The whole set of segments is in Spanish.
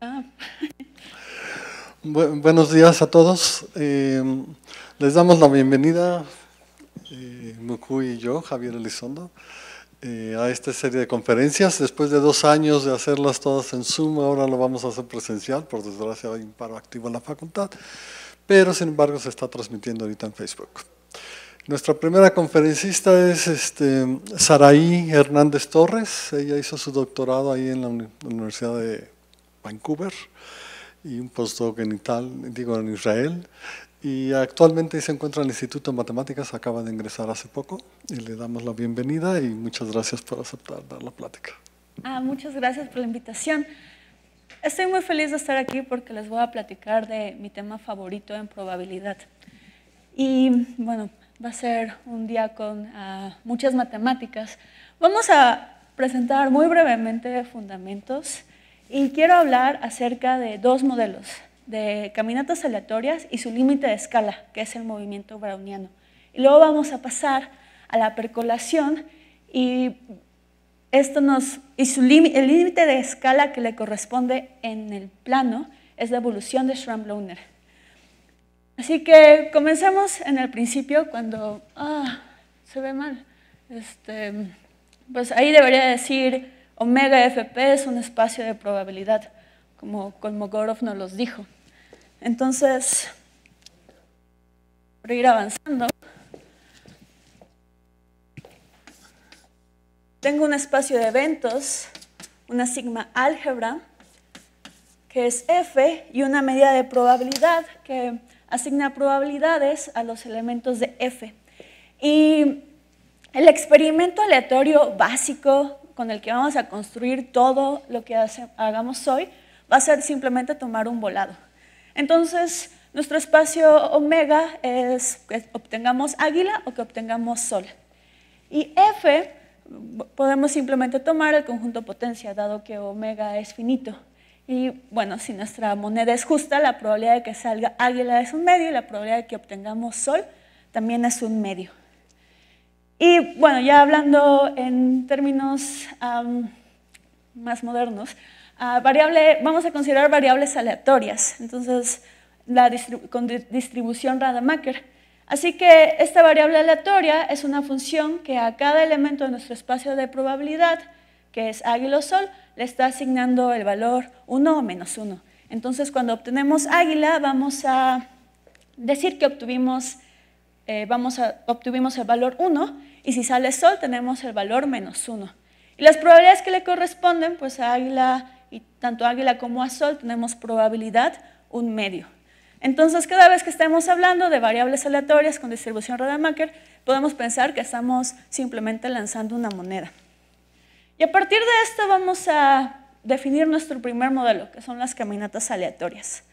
Ah. buenos días a todos. Eh, les damos la bienvenida, eh, y yo, Javier Elizondo, eh, a esta serie de conferencias. Después de dos años de hacerlas todas en Zoom, ahora lo vamos a hacer presencial. Por desgracia hay un paro activo en la facultad, pero sin embargo se está transmitiendo ahorita en Facebook. Nuestra primera conferencista es este, Saraí Hernández Torres. Ella hizo su doctorado ahí en la Universidad de Vancouver y un postdoc en, digo, en Israel. Y actualmente se encuentra en el Instituto de Matemáticas, acaba de ingresar hace poco y le damos la bienvenida y muchas gracias por aceptar dar la plática. Ah, muchas gracias por la invitación. Estoy muy feliz de estar aquí porque les voy a platicar de mi tema favorito en probabilidad. Y bueno, va a ser un día con ah, muchas matemáticas. Vamos a presentar muy brevemente fundamentos y quiero hablar acerca de dos modelos, de caminatas aleatorias y su límite de escala, que es el movimiento browniano. Y luego vamos a pasar a la percolación y esto nos y el límite de escala que le corresponde en el plano es la evolución de schramm Así que comencemos en el principio cuando ah, se ve mal. Este, pues ahí debería decir Omega FP es un espacio de probabilidad, como Kolmogorov nos los dijo. Entonces, para ir avanzando, tengo un espacio de eventos, una sigma álgebra, que es F, y una medida de probabilidad que asigna probabilidades a los elementos de F. Y el experimento aleatorio básico con el que vamos a construir todo lo que hagamos hoy, va a ser simplemente tomar un volado. Entonces, nuestro espacio omega es que obtengamos águila o que obtengamos sol. Y F podemos simplemente tomar el conjunto potencia, dado que omega es finito. Y bueno, si nuestra moneda es justa, la probabilidad de que salga águila es un medio y la probabilidad de que obtengamos sol también es un medio. Y bueno, ya hablando en términos más modernos, ah, vamos a considerar variables aleatorias, entonces la con distribución Rademacher. Así que esta variable aleatoria es una función que a cada elemento de nuestro espacio de probabilidad, que es águila o sol, le está asignando el valor 1 o menos 1. Entonces, cuando obtenemos águila, vamos a decir que obtuvimos, eh, vamos a, obtuvimos el valor 1 y si sale sol, tenemos el valor menos 1. Y las probabilidades que le corresponden, pues a águila, y tanto águila como a sol, tenemos probabilidad un medio. Entonces, cada vez que estemos hablando de variables aleatorias con distribución Rademacher, podemos pensar que estamos simplemente lanzando una moneda. Y a partir de esto vamos a definir nuestro primer modelo, que son las caminatas aleatorias.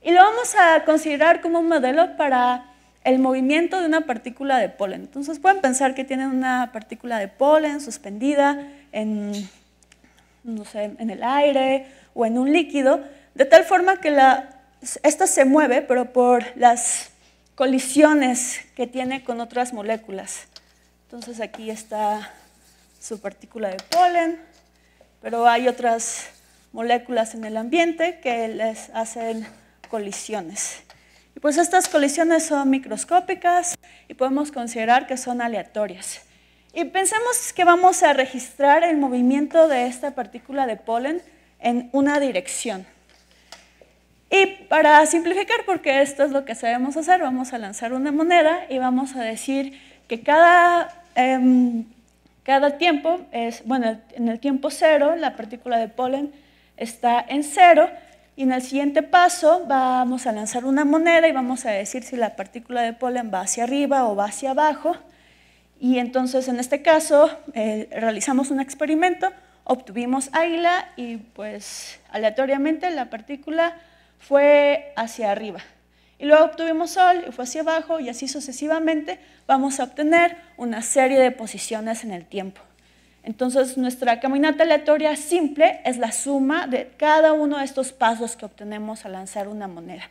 Y lo vamos a considerar como un modelo para el movimiento de una partícula de polen. Entonces pueden pensar que tienen una partícula de polen suspendida en, el aire o en un líquido, de tal forma que esta se mueve, pero por las colisiones que tiene con otras moléculas. Entonces aquí está su partícula de polen, pero hay otras moléculas en el ambiente que les hacen colisiones. Pues estas colisiones son microscópicas y podemos considerar que son aleatorias. Y pensemos que vamos a registrar el movimiento de esta partícula de polen en una dirección. Y para simplificar, porque esto es lo que sabemos hacer, vamos a lanzar una moneda y vamos a decir que cada, em, tiempo, es, bueno, en el tiempo cero, la partícula de polen está en cero, y en el siguiente paso vamos a lanzar una moneda y vamos a decir si la partícula de polen va hacia arriba o va hacia abajo. Y entonces en este caso eh, realizamos un experimento, obtuvimos águila y pues aleatoriamente la partícula fue hacia arriba. Y luego obtuvimos sol y fue hacia abajo y así sucesivamente vamos a obtener una serie de posiciones en el tiempo. Entonces, nuestra caminata aleatoria simple es la suma de cada uno de estos pasos que obtenemos al lanzar una moneda.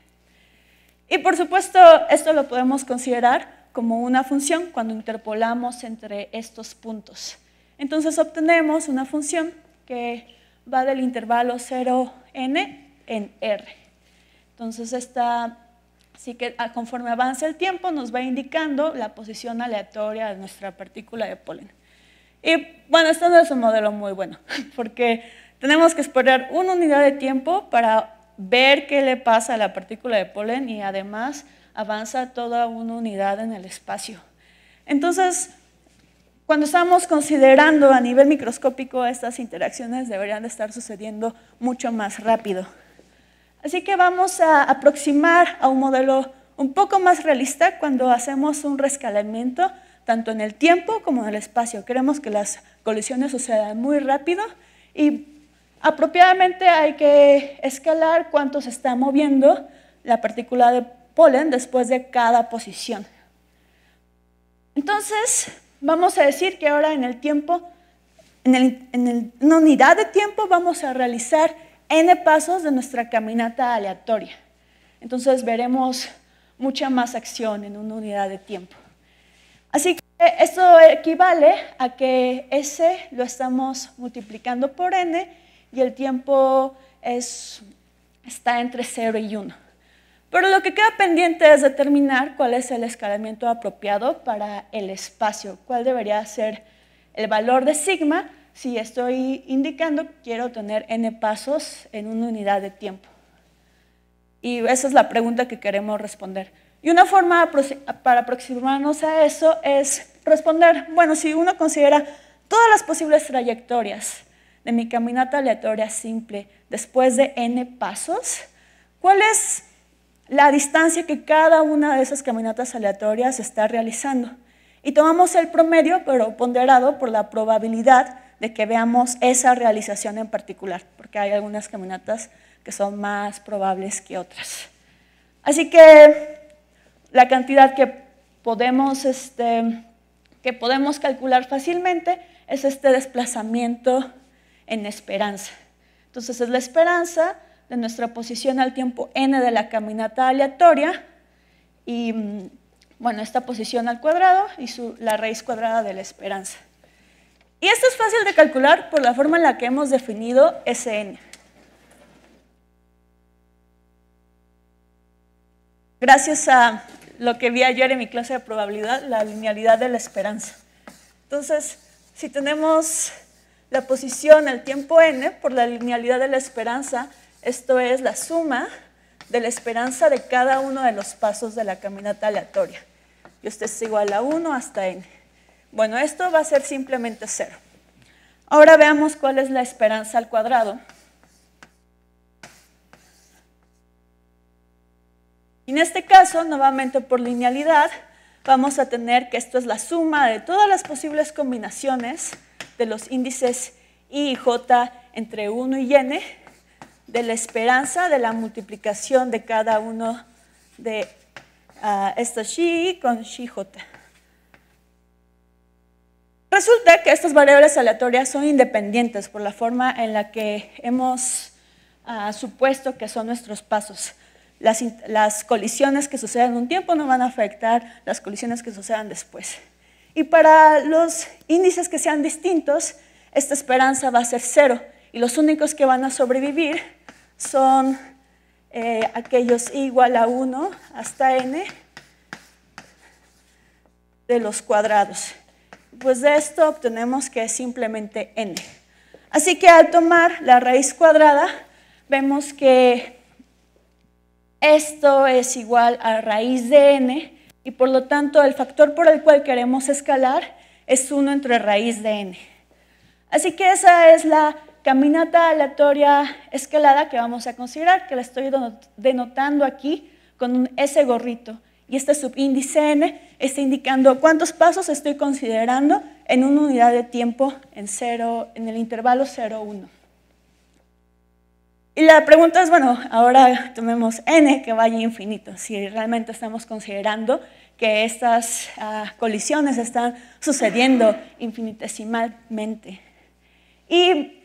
Y por supuesto, esto lo podemos considerar como una función cuando interpolamos entre estos puntos. Entonces obtenemos una función que va del intervalo 0n en r. Entonces esta, sí que ah, conforme avanza el tiempo, nos va indicando la posición aleatoria de nuestra partícula de polen. Y bueno, esto no es un modelo muy bueno, porque tenemos que esperar una unidad de tiempo para ver qué le pasa a la partícula de polen y además avanza toda una unidad en el espacio. Entonces, cuando estamos considerando a nivel microscópico, estas interacciones deberían estar sucediendo mucho más rápido. Así que vamos a aproximar a un modelo un poco más realista cuando hacemos un rescalamiento tanto en el tiempo como en el espacio. Queremos que las colisiones sucedan muy rápido y apropiadamente hay que escalar cuánto se está moviendo la partícula de polen después de cada posición. Entonces, vamos a decir que ahora en el tiempo, en, el, una unidad de tiempo, vamos a realizar n pasos de nuestra caminata aleatoria. Entonces veremos mucha más acción en una unidad de tiempo. Así que esto equivale a que S lo estamos multiplicando por N y el tiempo está entre 0 y 1. Pero lo que queda pendiente es determinar cuál es el escalamiento apropiado para el espacio, cuál debería ser el valor de sigma si estoy indicando que quiero tener n pasos en una unidad de tiempo. Y esa es la pregunta que queremos responder. Y una forma para aproximarnos a eso es responder, bueno, si uno considera todas las posibles trayectorias de mi caminata aleatoria simple después de n pasos, ¿cuál es la distancia que cada una de esas caminatas aleatorias está realizando? Y tomamos el promedio, pero ponderado por la probabilidad de que veamos esa realización en particular, porque hay algunas caminatas que son más probables que otras. Así que la cantidad que podemos, este, que podemos calcular fácilmente es este desplazamiento en esperanza. Entonces es la esperanza de nuestra posición al tiempo n de la caminata aleatoria y mm, bueno, esta posición al cuadrado y la raíz cuadrada de la esperanza. Y esto es fácil de calcular por la forma en la que hemos definido Sn. Gracias a lo que vi ayer en mi clase de probabilidad, la linealidad de la esperanza. Entonces, si tenemos la posición al tiempo n por la linealidad de la esperanza, esto es la suma de la esperanza de cada uno de los pasos de la caminata aleatoria. Y esto es igual a 1 hasta n. Bueno, esto va a ser simplemente 0. Ahora veamos cuál es la esperanza al cuadrado. Y En este caso, nuevamente por linealidad, vamos a tener que esto es la suma de todas las posibles combinaciones de los índices i y j entre 1 y n, de la esperanza de la multiplicación de cada uno de ah, estos xi con xi Resulta que estas variables aleatorias son independientes por la forma en la que hemos ah, supuesto que son nuestros pasos las, colisiones que sucedan un tiempo no van a afectar las colisiones que sucedan después. Y para los índices que sean distintos, esta esperanza va a ser cero. Y los únicos que van a sobrevivir son eh, aquellos igual a 1 hasta n de los cuadrados. Pues de esto obtenemos que es simplemente n. Así que al tomar la raíz cuadrada, vemos que esto es igual a raíz de n y por lo tanto el factor por el cual queremos escalar es 1 entre raíz de n. Así que esa es la caminata aleatoria escalada que vamos a considerar, que la estoy denotando aquí con un ese gorrito. Y este subíndice n está indicando cuántos pasos estoy considerando en una unidad de tiempo en, cero, en el intervalo 0,1. Y la pregunta es, bueno, ahora tomemos n que vaya infinito, si realmente estamos considerando que estas ah, colisiones están sucediendo infinitesimalmente. Y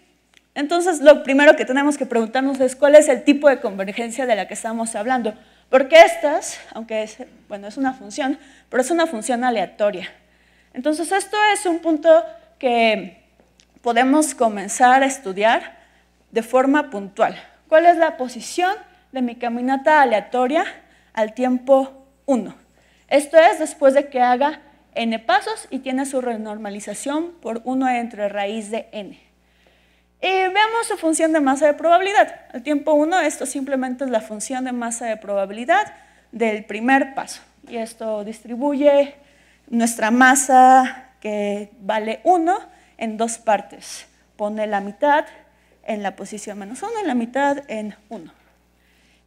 entonces lo primero que tenemos que preguntarnos es cuál es el tipo de convergencia de la que estamos hablando, porque estas, aunque es, bueno, es una función, pero es una función aleatoria. Entonces esto es un punto que podemos comenzar a estudiar de forma puntual. ¿Cuál es la posición de mi caminata aleatoria al tiempo 1? Esto es después de que haga n pasos y tiene su renormalización por 1 entre raíz de n. Y veamos su función de masa de probabilidad. Al tiempo 1, esto simplemente es la función de masa de probabilidad del primer paso. Y esto distribuye nuestra masa que vale 1 en dos partes. Pone la mitad en la posición menos 1 y la mitad en 1.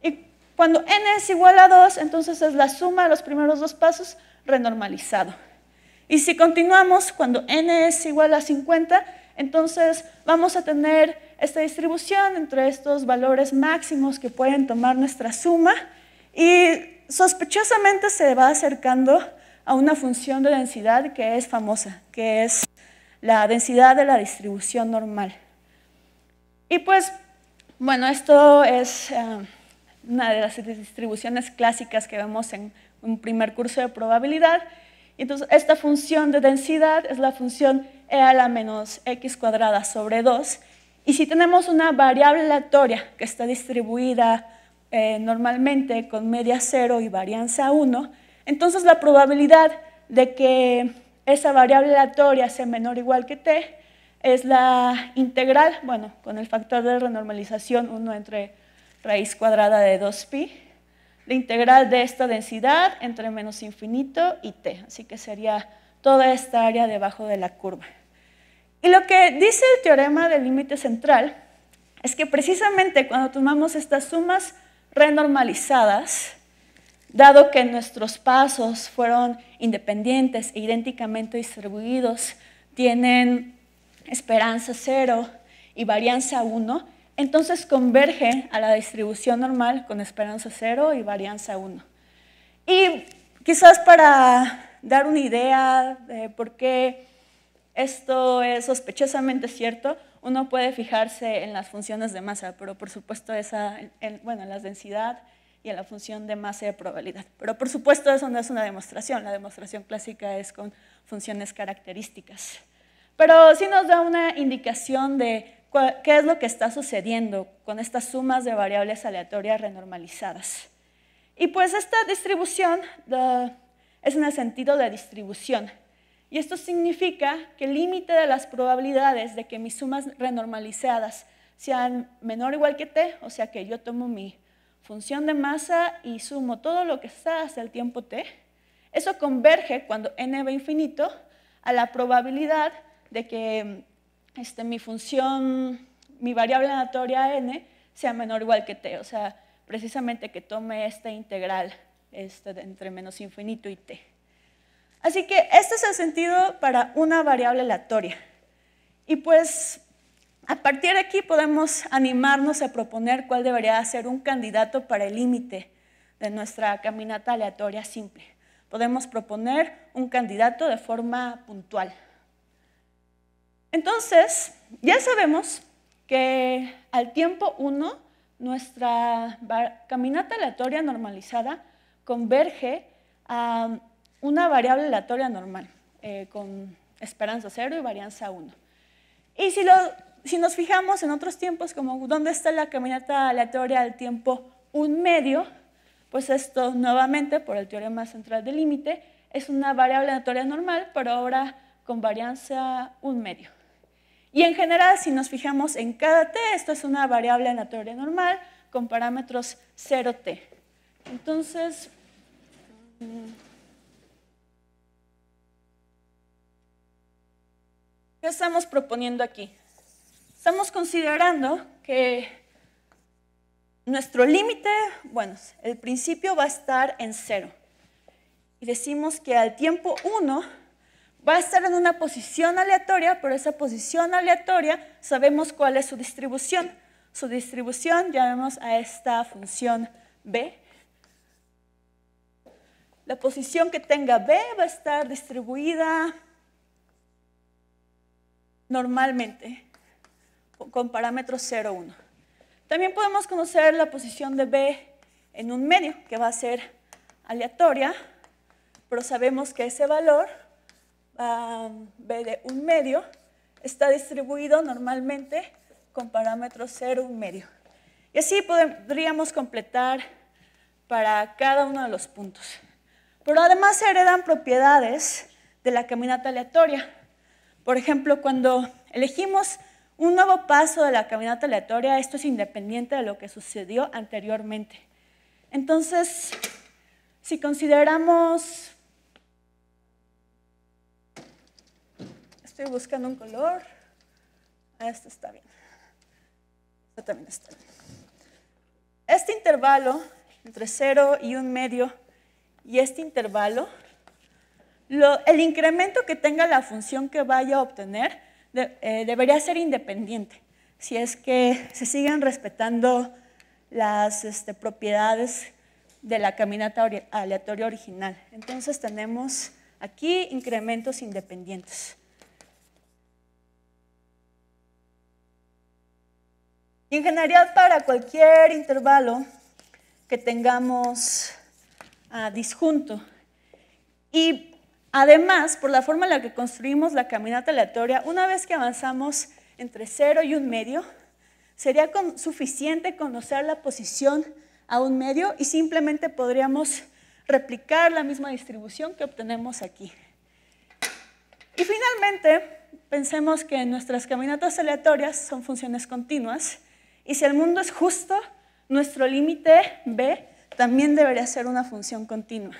Y cuando n es igual a 2, entonces es la suma de los primeros dos pasos renormalizado. Y si continuamos, cuando n es igual a 50, entonces vamos a tener esta distribución entre estos valores máximos que pueden tomar nuestra suma y sospechosamente se va acercando a una función de densidad que es famosa, que es la densidad de la distribución normal. Y pues, bueno, esto es eh, una de las distribuciones clásicas que vemos en un primer curso de probabilidad. Entonces, esta función de densidad es la función e a la menos x cuadrada sobre 2. Y si tenemos una variable aleatoria que está distribuida eh, normalmente con media 0 y varianza 1, entonces la probabilidad de que esa variable aleatoria sea menor o igual que t es la integral, bueno, con el factor de renormalización 1 entre raíz cuadrada de 2pi, la integral de esta densidad entre menos infinito y t. Así que sería toda esta área debajo de la curva. Y lo que dice el teorema del límite central es que precisamente cuando tomamos estas sumas renormalizadas, dado que nuestros pasos fueron independientes e idénticamente distribuidos, tienen esperanza 0 y varianza 1, entonces converge a la distribución normal con esperanza 0 y varianza 1. Y quizás para dar una idea de por qué esto es sospechosamente cierto, uno puede fijarse en las funciones de masa, pero por supuesto esa, en, bueno, en la densidad y en la función de masa de probabilidad. Pero por supuesto eso no es una demostración, la demostración clásica es con funciones características pero sí nos da una indicación de qué es lo que está sucediendo con estas sumas de variables aleatorias renormalizadas. Y pues esta distribución es en el sentido de distribución. Y esto significa que el límite de las probabilidades de que mis sumas renormalizadas sean menor o igual que t, o sea que yo tomo mi función de masa y sumo todo lo que está hasta el tiempo t, eso converge cuando n va infinito a la probabilidad de que este, mi función, mi variable aleatoria n sea menor o igual que t, o sea, precisamente que tome esta integral este, entre menos infinito y t. Así que este es el sentido para una variable aleatoria. Y pues a partir de aquí podemos animarnos a proponer cuál debería ser un candidato para el límite de nuestra caminata aleatoria simple. Podemos proponer un candidato de forma puntual. Entonces, ya sabemos que al tiempo 1, nuestra caminata aleatoria normalizada converge a una variable aleatoria normal, eh, con esperanza 0 y varianza 1. Y si, nos fijamos en otros tiempos, como dónde está la caminata aleatoria al tiempo 1 medio, pues esto nuevamente, por el teorema central del límite, es una variable aleatoria normal, pero ahora con varianza 1 medio. Y en general, si nos fijamos en cada t, esto es una variable aleatoria normal con parámetros 0t. Entonces, mm, ¿qué estamos proponiendo aquí? Estamos considerando que nuestro límite, bueno, el principio va a estar en 0. Y decimos que al tiempo 1 va a estar en una posición aleatoria, pero esa posición aleatoria sabemos cuál es su distribución. Su distribución llamamos a esta función b. La posición que tenga b va a estar distribuida normalmente con parámetros 0, 1. También podemos conocer la posición de b en un medio, que va a ser aleatoria, pero sabemos que ese valor B de un medio está distribuido normalmente con parámetros 0, un medio. Y así podríamos completar para cada uno de los puntos. Pero además se heredan propiedades de la caminata aleatoria. Por ejemplo, cuando elegimos un nuevo paso de la caminata aleatoria, esto es independiente de lo que sucedió anteriormente. Entonces, si consideramos Estoy buscando un color. Este está bien. Este también está bien. Este intervalo entre 0 y un medio y este intervalo, el incremento que tenga la función que vaya a obtener eh, debería ser independiente. Si es que se siguen respetando las este, propiedades de la caminata aleatoria original. Entonces tenemos aquí incrementos independientes. Y en general para cualquier intervalo que tengamos a ah, disjunto. Y además, por la forma en la que construimos la caminata aleatoria, una vez que avanzamos entre 0 y un medio, sería suficiente conocer la posición a un medio y simplemente podríamos replicar la misma distribución que obtenemos aquí. Y finalmente, pensemos que nuestras caminatas aleatorias son funciones continuas y si el mundo es justo, nuestro límite B también debería ser una función continua.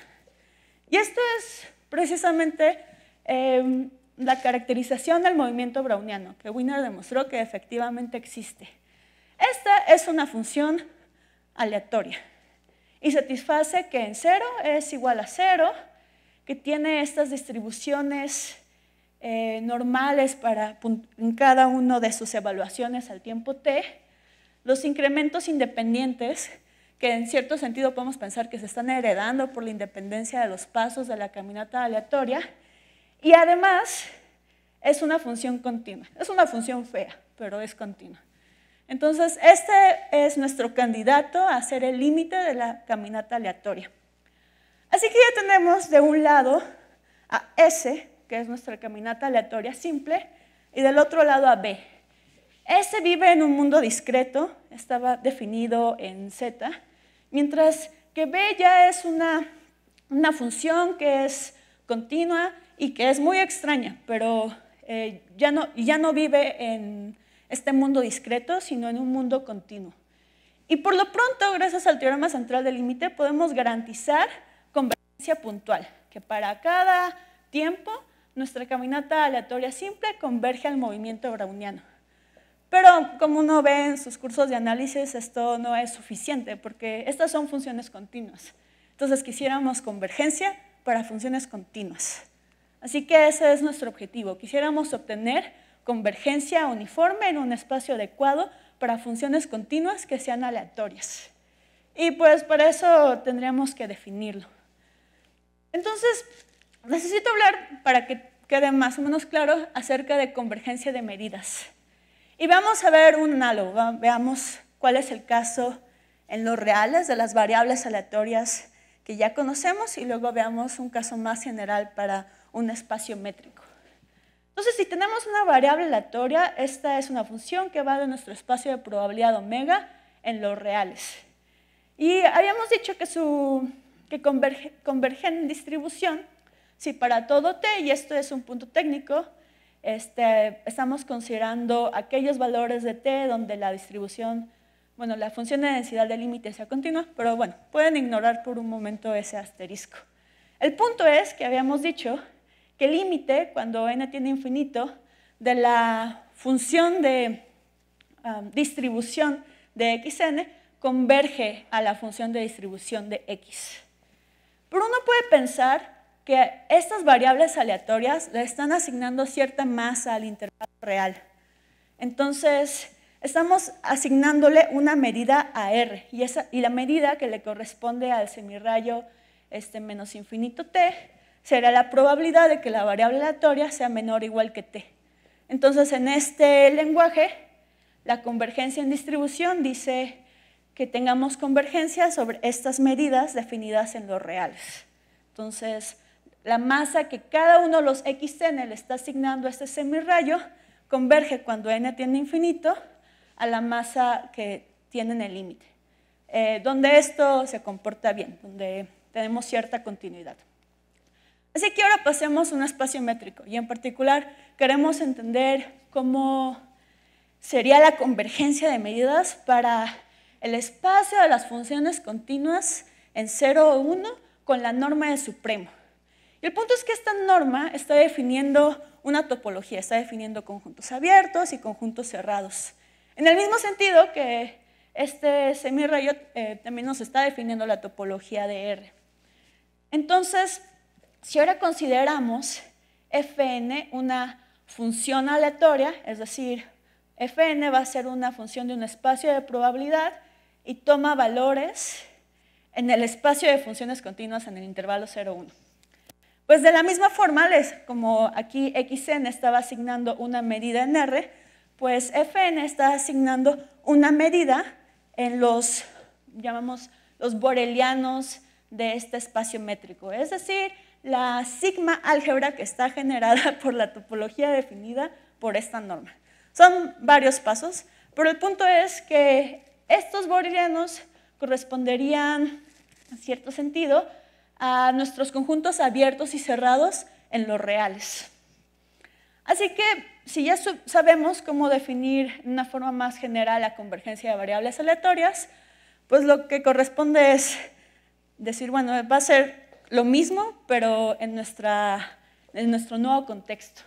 Y esta es precisamente em, la caracterización del movimiento browniano, que Wiener demostró que efectivamente existe. Esta es una función aleatoria y satisface que en cero es igual a cero, que tiene estas distribuciones eh, normales para en cada una de sus evaluaciones al tiempo t, los incrementos independientes, que en cierto sentido podemos pensar que se están heredando por la independencia de los pasos de la caminata aleatoria, y además es una función continua. Es una función fea, pero es continua. Entonces, este es nuestro candidato a ser el límite de la caminata aleatoria. Así que ya tenemos de un lado a S, que es nuestra caminata aleatoria simple, y del otro lado a B, ese vive en un mundo discreto, estaba definido en Z, mientras que B ya es una, función que es continua y que es muy extraña, pero eh, ya, no, ya no vive en este mundo discreto, sino en un mundo continuo. Y por lo pronto, gracias al teorema central del límite, podemos garantizar convergencia puntual, que para cada tiempo nuestra caminata aleatoria simple converge al movimiento browniano. Pero como uno ve en sus cursos de análisis, esto no es suficiente porque estas son funciones continuas. Entonces quisiéramos convergencia para funciones continuas. Así que ese es nuestro objetivo. Quisiéramos obtener convergencia uniforme en un espacio adecuado para funciones continuas que sean aleatorias. Y pues para eso tendríamos que definirlo. Entonces, necesito hablar para que quede más o menos claro acerca de convergencia de medidas. Y vamos a ver un análogo, veamos cuál es el caso en los reales de las variables aleatorias que ya conocemos y luego veamos un caso más general para un espacio métrico. Entonces, si tenemos una variable aleatoria, esta es una función que va de nuestro espacio de probabilidad omega en los reales. Y habíamos dicho que, convergen en distribución si para todo t, y esto es un punto técnico, este, estamos considerando aquellos valores de T donde la distribución, bueno, la función de densidad de límite sea continua, pero bueno, pueden ignorar por un momento ese asterisco. El punto es que habíamos dicho que el límite, cuando n tiene infinito, de la función de um, distribución de xn converge a la función de distribución de x. Pero uno puede pensar que estas variables aleatorias le están asignando cierta masa al intervalo real. Entonces, estamos asignándole una medida a R y, y la medida que le corresponde al semirrayo este, menos infinito t será la probabilidad de que la variable aleatoria sea menor o igual que t. Entonces, en este lenguaje, la convergencia en distribución dice que tengamos convergencia sobre estas medidas definidas en los reales. Entonces, la masa que cada uno de los xn le está asignando a este semirrayo converge cuando n tiene infinito a la masa que tiene en el límite, eh, donde esto se comporta bien, donde tenemos cierta continuidad. Así que ahora pasemos a un espacio métrico y en particular queremos entender cómo sería la convergencia de medidas para el espacio de las funciones continuas en 0 o 1 con la norma de supremo. Y el punto es que esta norma está definiendo una topología, está definiendo conjuntos abiertos y conjuntos cerrados. En el mismo sentido que este semirrayo eh, también nos está definiendo la topología de R. Entonces, si ahora consideramos fn una función aleatoria, es decir, fn va a ser una función de un espacio de probabilidad y toma valores en el espacio de funciones continuas en el intervalo 1. Pues de la misma forma, como aquí xn estaba asignando una medida en R, pues fn está asignando una medida en los, llamamos, los borelianos de este espacio métrico. Es decir, la sigma álgebra que está generada por la topología definida por esta norma. Son varios pasos, pero el punto es que estos borelianos corresponderían, en cierto sentido, a nuestros conjuntos abiertos y cerrados en los reales. Así que si ya sabemos cómo definir de una forma más general la convergencia de variables aleatorias, pues lo que corresponde es decir, bueno, va a ser lo mismo, pero en, en nuestro nuevo contexto.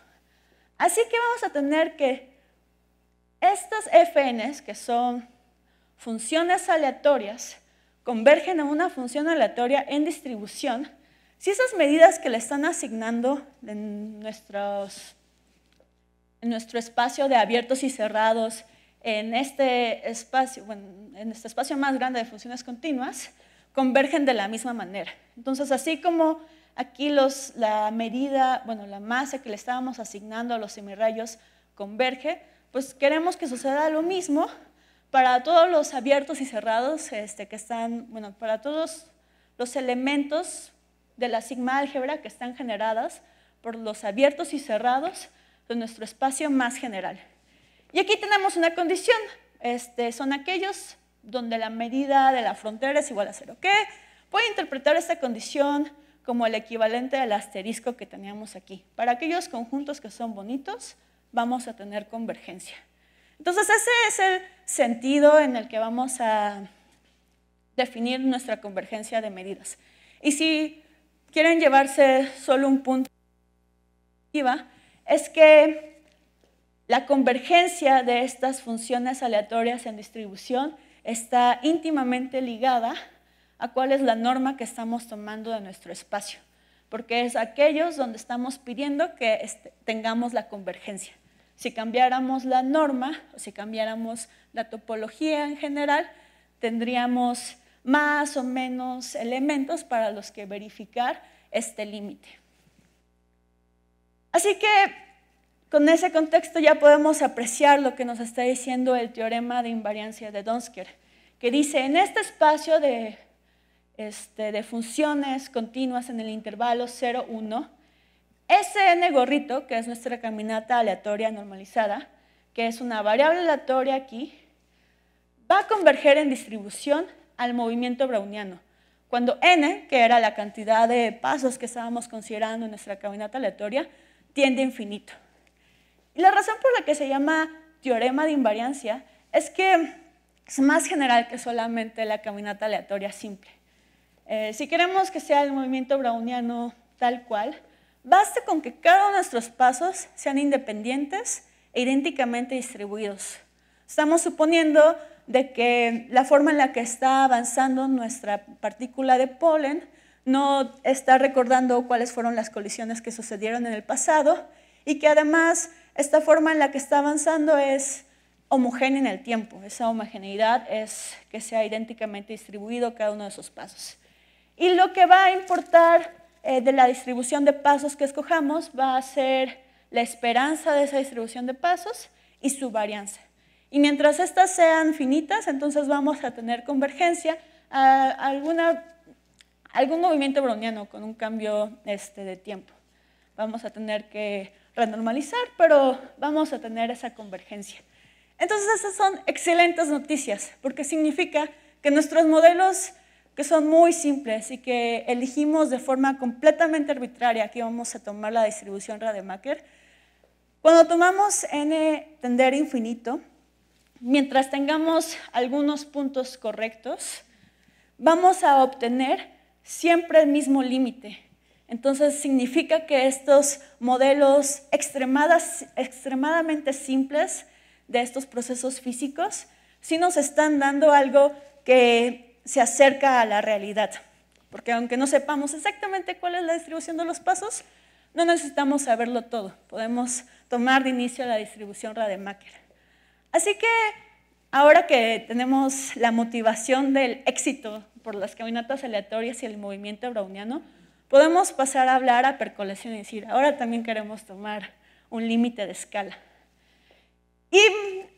Así que vamos a tener que estas FNs, que son funciones aleatorias, convergen a una función aleatoria en distribución, si esas medidas que le están asignando en, nuestros, en nuestro espacio de abiertos y cerrados, en este espacio, en este espacio más grande de funciones continuas, convergen de la misma manera. Entonces, así como aquí los, la medida, bueno, la masa que le estábamos asignando a los semirrayos converge, pues queremos que suceda lo mismo para todos los abiertos y cerrados este, que están, bueno, para todos los elementos de la sigma álgebra que están generadas por los abiertos y cerrados de nuestro espacio más general. Y aquí tenemos una condición, este, son aquellos donde la medida de la frontera es igual a cero. ¿Qué? Voy a interpretar esta condición como el equivalente al asterisco que teníamos aquí. Para aquellos conjuntos que son bonitos, vamos a tener convergencia. Entonces ese es el sentido en el que vamos a definir nuestra convergencia de medidas. Y si quieren llevarse solo un punto, es que la convergencia de estas funciones aleatorias en distribución está íntimamente ligada a cuál es la norma que estamos tomando de nuestro espacio, porque es aquellos donde estamos pidiendo que este, tengamos la convergencia. Si cambiáramos la norma, o si cambiáramos la topología en general, tendríamos más o menos elementos para los que verificar este límite. Así que con ese contexto ya podemos apreciar lo que nos está diciendo el teorema de invariancia de Donsker, que dice, en este espacio de, este, funciones continuas en el intervalo 0, 1, ese n gorrito, que es nuestra caminata aleatoria normalizada, que es una variable aleatoria aquí, va a converger en distribución al movimiento browniano. Cuando n, que era la cantidad de pasos que estábamos considerando en nuestra caminata aleatoria, tiende a infinito. Y la razón por la que se llama teorema de invariancia es que es más general que solamente la caminata aleatoria simple. Eh, si queremos que sea el movimiento browniano tal cual, Basta con que cada uno de nuestros pasos sean independientes e idénticamente distribuidos. Estamos suponiendo de que la forma en la que está avanzando nuestra partícula de polen no está recordando cuáles fueron las colisiones que sucedieron en el pasado y que además esta forma en la que está avanzando es homogénea en el tiempo. Esa homogeneidad es que sea idénticamente distribuido cada uno de esos pasos. Y lo que va a importar eh, de la distribución de pasos que escojamos va a ser la esperanza de esa distribución de pasos y su varianza. Y mientras estas sean finitas, entonces vamos a tener convergencia a alguna, algún movimiento browniano con un cambio este, de tiempo. Vamos a tener que renormalizar, pero vamos a tener esa convergencia. Entonces, esas son excelentes noticias, porque significa que nuestros modelos que son muy simples y que elegimos de forma completamente arbitraria aquí vamos a tomar la distribución Rademacher, cuando tomamos n tender infinito, mientras tengamos algunos puntos correctos, vamos a obtener siempre el mismo límite. Entonces significa que estos modelos extremadamente simples de estos procesos físicos sí nos están dando algo que se acerca a la realidad. Porque aunque no sepamos exactamente cuál es la distribución de los pasos, no necesitamos saberlo todo. Podemos tomar de inicio la distribución Rademacher. Así que ahora que tenemos la motivación del éxito por las caminatas aleatorias y el movimiento browniano, podemos pasar a hablar a percolación y decir, ahora también queremos tomar un límite de escala. Y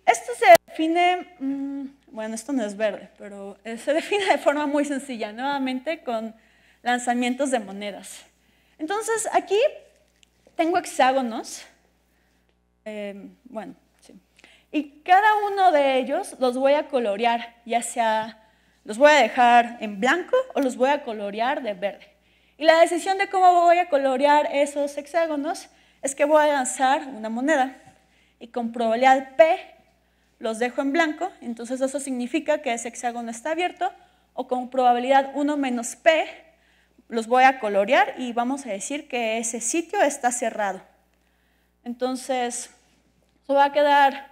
esto se define... Mm, bueno, esto no es verde, pero se define de forma muy sencilla, nuevamente con lanzamientos de monedas. Entonces, aquí tengo hexágonos, em, bueno, sí, y cada uno de ellos los voy a colorear, ya sea los voy a dejar en blanco o los voy a colorear de verde. Y la decisión de cómo voy a colorear esos hexágonos es que voy a lanzar una moneda y con probabilidad P los dejo en blanco, entonces eso significa que ese hexágono está abierto, o con probabilidad 1 menos P, los voy a colorear y vamos a decir que ese sitio está cerrado. Entonces, eso va a quedar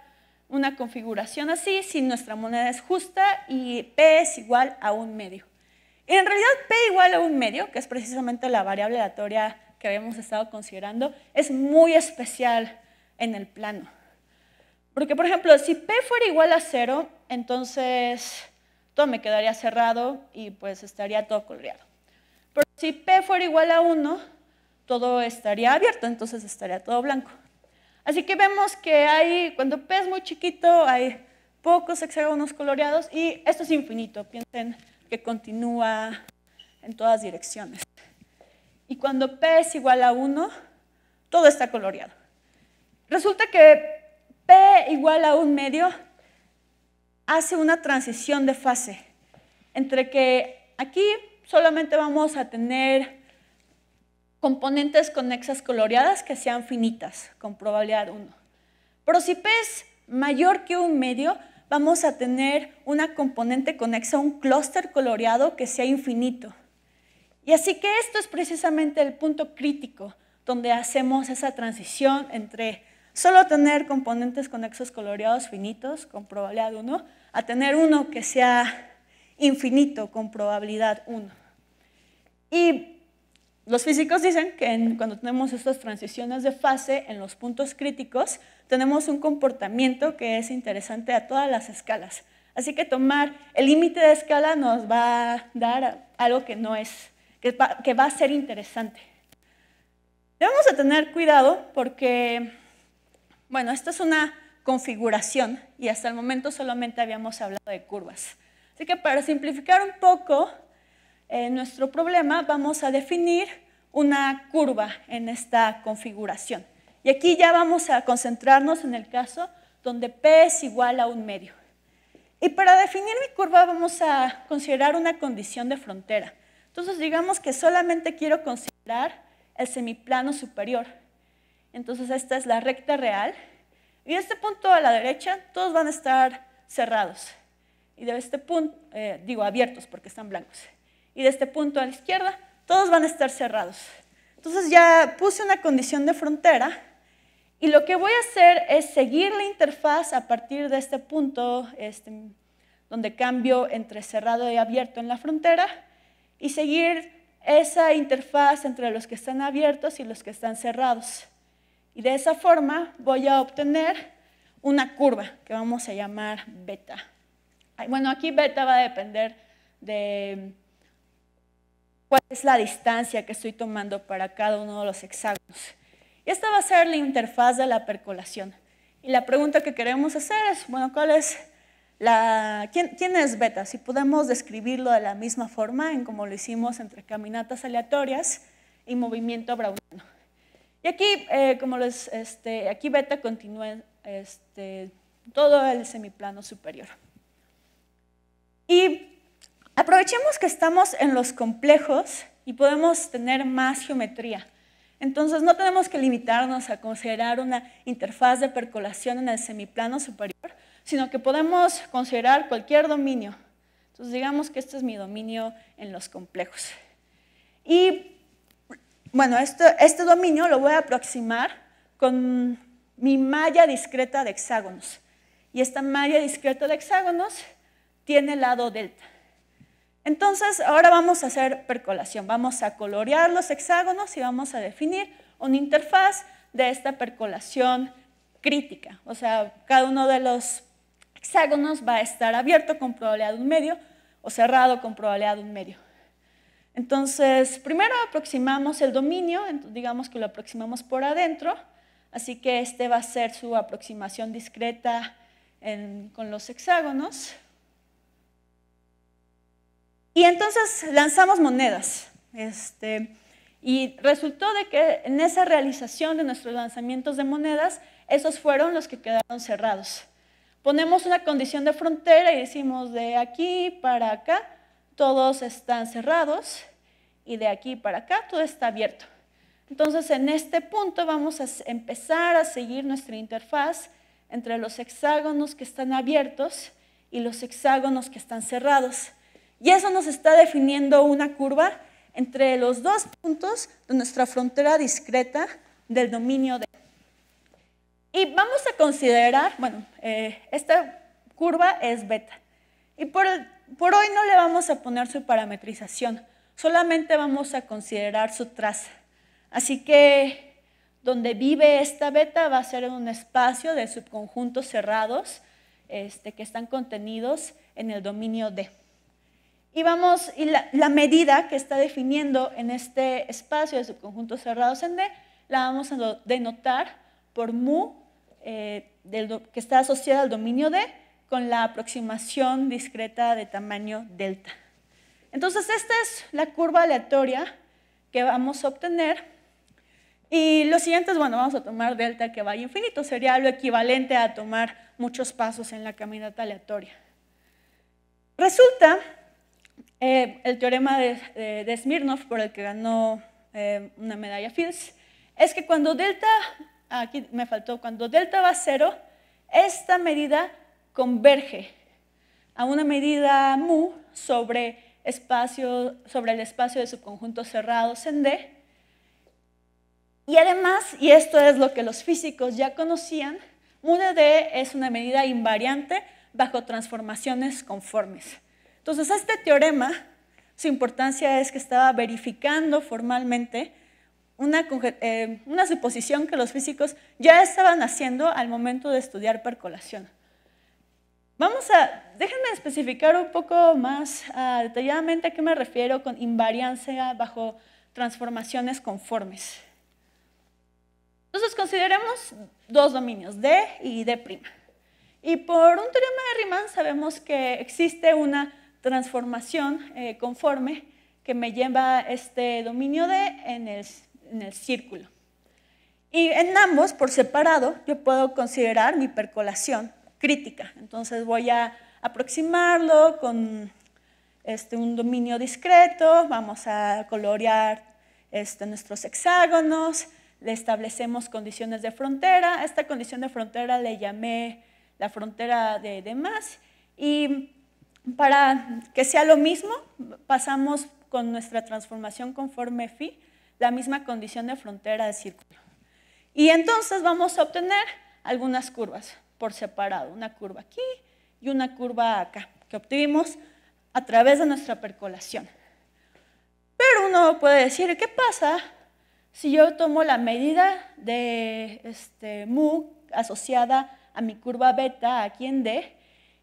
una configuración así si nuestra moneda es justa y P es igual a un medio. Y en realidad P igual a un medio, que es precisamente la variable aleatoria que habíamos estado considerando, es muy especial en el plano. Porque, por ejemplo, si P fuera igual a cero, entonces todo me quedaría cerrado y pues estaría todo coloreado. Pero si P fuera igual a 1, todo estaría abierto, entonces estaría todo blanco. Así que vemos que hay, cuando P es muy chiquito, hay pocos hexágonos coloreados y esto es infinito. Piensen que continúa en todas direcciones. Y cuando P es igual a 1, todo está coloreado. Resulta que P igual a un medio hace una transición de fase entre que aquí solamente vamos a tener componentes conexas coloreadas que sean finitas, con probabilidad 1. Pero si P es mayor que un medio, vamos a tener una componente conexa, un clúster coloreado que sea infinito. Y así que esto es precisamente el punto crítico donde hacemos esa transición entre solo tener componentes conexos coloreados finitos con probabilidad 1 a tener uno que sea infinito con probabilidad 1. Y los físicos dicen que cuando tenemos estas transiciones de fase en los puntos críticos, tenemos un comportamiento que es interesante a todas las escalas. Así que tomar el límite de escala nos va a dar algo que no es, que va, a ser interesante. Debemos tener cuidado porque bueno, esta es una configuración y hasta el momento solamente habíamos hablado de curvas. Así que para simplificar un poco eh, nuestro problema, vamos a definir una curva en esta configuración. Y aquí ya vamos a concentrarnos en el caso donde P es igual a un medio. Y para definir mi curva vamos a considerar una condición de frontera. Entonces digamos que solamente quiero considerar el semiplano superior, entonces esta es la recta real. Y de este punto a la derecha todos van a estar cerrados. Y de este punto, eh, digo abiertos porque están blancos. Y de este punto a la izquierda todos van a estar cerrados. Entonces ya puse una condición de frontera y lo que voy a hacer es seguir la interfaz a partir de este punto este, donde cambio entre cerrado y abierto en la frontera y seguir esa interfaz entre los que están abiertos y los que están cerrados. Y de esa forma voy a obtener una curva que vamos a llamar beta. Bueno, aquí beta va a depender de cuál es la distancia que estoy tomando para cada uno de los hexágonos. Y esta va a ser la interfaz de la percolación. Y la pregunta que queremos hacer es, bueno, ¿cuál es la, quién, es beta? Si podemos describirlo de la misma forma en como lo hicimos entre caminatas aleatorias y movimiento browniano. Y aquí, eh, como les, este, aquí beta continúa este, todo el semiplano superior. Y aprovechemos que estamos en los complejos y podemos tener más geometría. Entonces no tenemos que limitarnos a considerar una interfaz de percolación en el semiplano superior, sino que podemos considerar cualquier dominio. Entonces digamos que este es mi dominio en los complejos. Y bueno, este, dominio lo voy a aproximar con mi malla discreta de hexágonos. Y esta malla discreta de hexágonos tiene lado delta. Entonces, ahora vamos a hacer percolación. Vamos a colorear los hexágonos y vamos a definir una interfaz de esta percolación crítica. O sea, cada uno de los hexágonos va a estar abierto con probabilidad de un medio o cerrado con probabilidad de un medio. Entonces, primero aproximamos el dominio, digamos que lo aproximamos por adentro, así que este va a ser su aproximación discreta con los hexágonos. Y entonces lanzamos monedas. Este, y resultó de que en esa realización de nuestros lanzamientos de monedas, esos fueron los que quedaron cerrados. Ponemos una condición de frontera y decimos de aquí para acá, todos están cerrados y de aquí para acá todo está abierto. Entonces en este punto vamos a empezar a seguir nuestra interfaz entre los hexágonos que están abiertos y los hexágonos que están cerrados. Y eso nos está definiendo una curva entre los dos puntos de nuestra frontera discreta del dominio de... Y vamos a considerar, bueno, eh, esta curva es beta. Y por el por hoy no le vamos a poner su parametrización, solamente vamos a considerar su traza. Así que donde vive esta beta va a ser en un espacio de subconjuntos cerrados este, que están contenidos en el dominio D. Y vamos, y la, medida que está definiendo en este espacio de subconjuntos cerrados en D, la vamos a denotar por mu eh, que está asociada al dominio D con la aproximación discreta de tamaño delta. Entonces, esta es la curva aleatoria que vamos a obtener. Y lo siguiente es, bueno, vamos a tomar delta que vaya infinito. Sería lo equivalente a tomar muchos pasos en la caminata aleatoria. Resulta eh, el teorema de, Smirnov, por el que ganó eh, una medalla Fields, es que cuando delta, aquí me faltó, cuando delta va a cero, esta medida converge a una medida mu sobre, espacio, sobre el espacio de subconjuntos cerrados en D. Y además, y esto es lo que los físicos ya conocían, mu de D es una medida invariante bajo transformaciones conformes. Entonces, este teorema, su importancia es que estaba verificando formalmente una, eh, una suposición que los físicos ya estaban haciendo al momento de estudiar percolación. Vamos a, déjenme especificar un poco más ah, detalladamente a qué me refiero con invariancia bajo transformaciones conformes. Entonces consideremos dos dominios, D y D'. Y por un teorema de Riemann sabemos que existe una transformación eh, conforme que me lleva este dominio D en el, en el círculo. Y en ambos, por separado, yo puedo considerar mi percolación crítica. Entonces voy a aproximarlo con este, un dominio discreto, vamos a colorear este, nuestros hexágonos, le establecemos condiciones de frontera. esta condición de frontera le llamé la frontera de, Demás. más y para que sea lo mismo, pasamos con nuestra transformación conforme phi la misma condición de frontera de círculo. Y entonces vamos a obtener algunas curvas por separado, una curva aquí y una curva acá, que obtuvimos a través de nuestra percolación. Pero uno puede decir, ¿qué pasa si yo tomo la medida de este mu asociada a mi curva beta aquí en D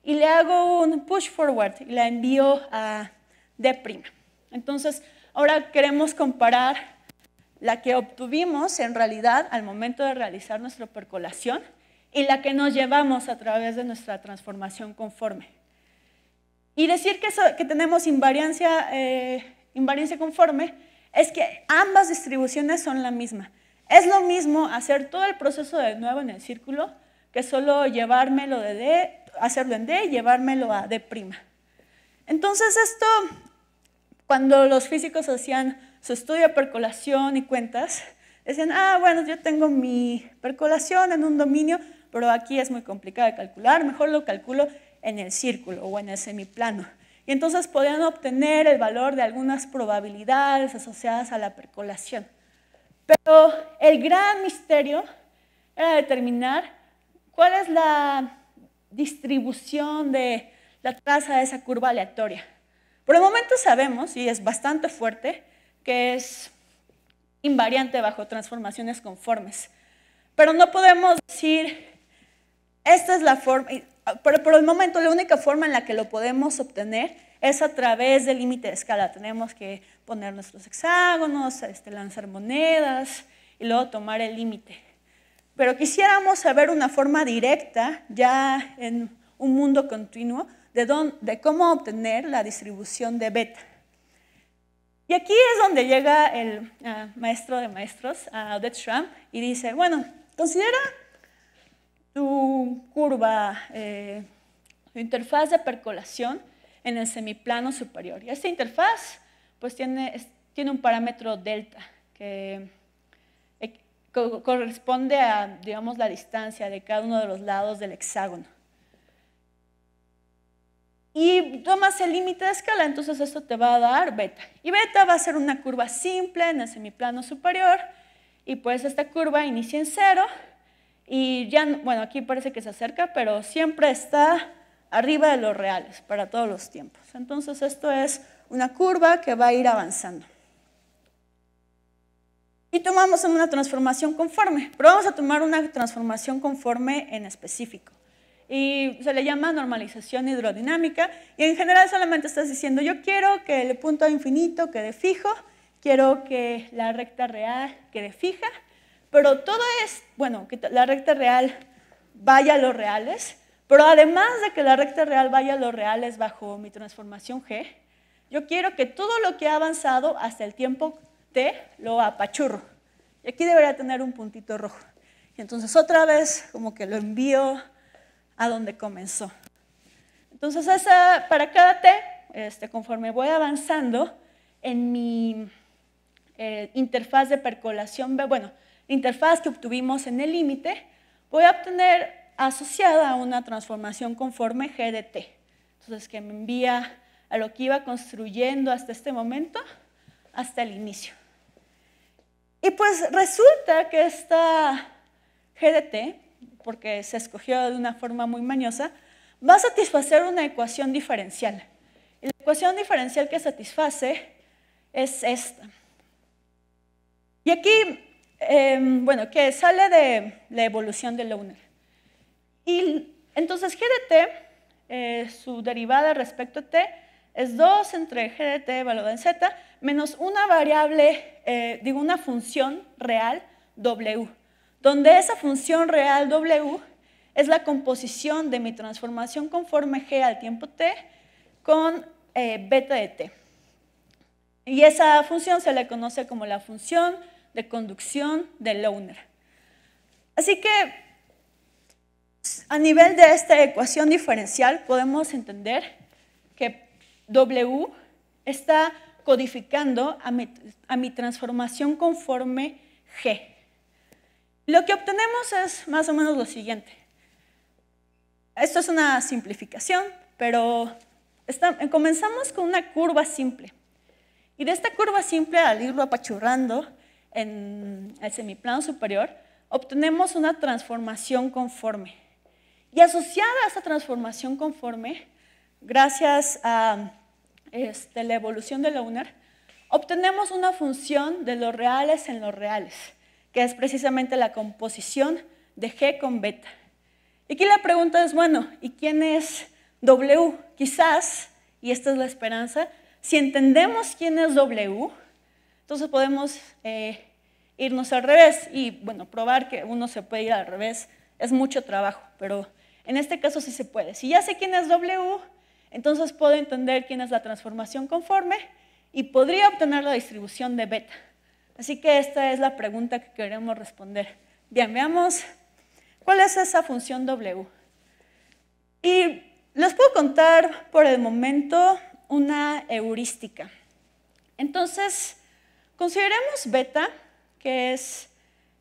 y le hago un push forward y la envío a D'? Entonces, ahora queremos comparar la que obtuvimos en realidad al momento de realizar nuestra percolación y la que nos llevamos a través de nuestra transformación conforme. Y decir que, tenemos eh, invariancia, conforme es que ambas distribuciones son la misma. Es lo mismo hacer todo el proceso de nuevo en el círculo que solo llevármelo de hacerlo en D y llevármelo a D'. Entonces esto, cuando los físicos hacían su estudio de percolación y cuentas, decían, ah, bueno, yo tengo mi percolación en un dominio pero aquí es muy complicado de calcular, mejor lo calculo en el círculo o en el semiplano. Y entonces podrían obtener el valor de algunas probabilidades asociadas a la percolación. Pero el gran misterio era determinar cuál es la distribución de la traza de esa curva aleatoria. Por el momento sabemos, y es bastante fuerte, que es invariante bajo transformaciones conformes. Pero no podemos decir esta es la forma, ah, pero por el momento la única forma en la que lo podemos obtener es a través del límite de escala. Tenemos que poner nuestros hexágonos, este, lanzar monedas y luego tomar el límite. Pero quisiéramos saber una forma directa, ya en un mundo continuo, de, cómo obtener la distribución de beta. Y aquí es donde llega el ah, maestro de maestros, ah, Odette Schramm, y dice, bueno, considera tu curva, eh, tu interfaz de percolación en el semiplano superior. Y esta interfaz pues tiene, tiene un parámetro delta que eh, corresponde a, digamos, la distancia de cada uno de los lados del hexágono. Y tomas el límite de escala, entonces esto te va a dar beta. Y beta va a ser una curva simple en el semiplano superior, y pues esta curva inicia en cero, y ya, bueno, aquí parece que se acerca, pero siempre está arriba de los reales para todos los tiempos. Entonces esto es una curva que va a ir avanzando. Y tomamos una transformación conforme, pero vamos a tomar una transformación conforme en específico. Y se le llama normalización hidrodinámica. Y en general solamente estás diciendo, yo quiero que el punto infinito quede fijo, quiero que la recta real quede fija pero todo es, bueno, que la recta real vaya a los reales, pero además de que la recta real vaya a los reales bajo mi transformación G, yo quiero que todo lo que ha avanzado hasta el tiempo T lo apachurro. Y aquí debería tener un puntito rojo. Y entonces otra vez como que lo envío a donde comenzó. Entonces para cada T, este, conforme voy avanzando en mi eh, interfaz de percolación B, bueno, interfaz que obtuvimos en el límite, voy a obtener asociada a una transformación conforme G de T. Entonces, que me envía a lo que iba construyendo hasta este momento, hasta el inicio. Y pues resulta que esta G de T, porque se escogió de una forma muy mañosa, va a satisfacer una ecuación diferencial. Y la ecuación diferencial que satisface es esta. Y aquí Em, bueno, que sale de la evolución de Lowner. Y entonces de T, eh, su derivada respecto a t, es 2 entre G de T evaluada en z menos una variable, eh, digo, una función real w, donde esa función real w es la composición de mi transformación conforme g al tiempo t con eh, beta de t. Y esa función se le conoce como la función de conducción de owner. Así que a nivel de esta ecuación diferencial podemos entender que W está codificando a mi, transformación conforme G. Lo que obtenemos es más o menos lo siguiente. Esto es una simplificación, pero comenzamos con una curva simple. Y de esta curva simple, al irlo apachurrando, en el semiplano superior, obtenemos una transformación conforme. Y asociada a esta transformación conforme, gracias a este, la evolución de Lowner, obtenemos una función de los reales en los reales, que es precisamente la composición de G con beta. Y aquí la pregunta es, bueno, ¿y quién es W? Quizás, y esta es la esperanza, si entendemos quién es W, entonces podemos eh, irnos al revés y, bueno, probar que uno se puede ir al revés es mucho trabajo, pero en este caso sí se puede. Si ya sé quién es W, entonces puedo entender quién es la transformación conforme y podría obtener la distribución de beta. Así que esta es la pregunta que queremos responder. Bien, veamos cuál es esa función W. Y les puedo contar por el momento una heurística. Entonces, Consideremos beta, que es